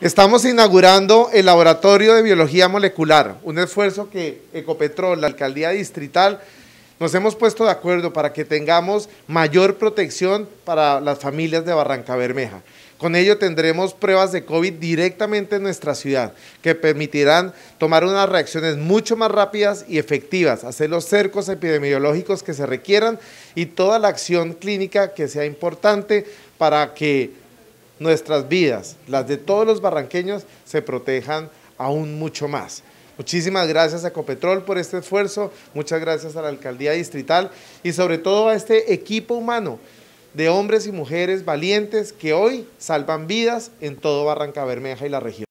Estamos inaugurando el Laboratorio de Biología Molecular, un esfuerzo que Ecopetrol, la Alcaldía Distrital, nos hemos puesto de acuerdo para que tengamos mayor protección para las familias de Barranca Bermeja. Con ello tendremos pruebas de COVID directamente en nuestra ciudad, que permitirán tomar unas reacciones mucho más rápidas y efectivas, hacer los cercos epidemiológicos que se requieran y toda la acción clínica que sea importante para que nuestras vidas, las de todos los barranqueños, se protejan aún mucho más. Muchísimas gracias a Copetrol por este esfuerzo, muchas gracias a la Alcaldía Distrital y sobre todo a este equipo humano de hombres y mujeres valientes que hoy salvan vidas en todo Barranca Bermeja y la región.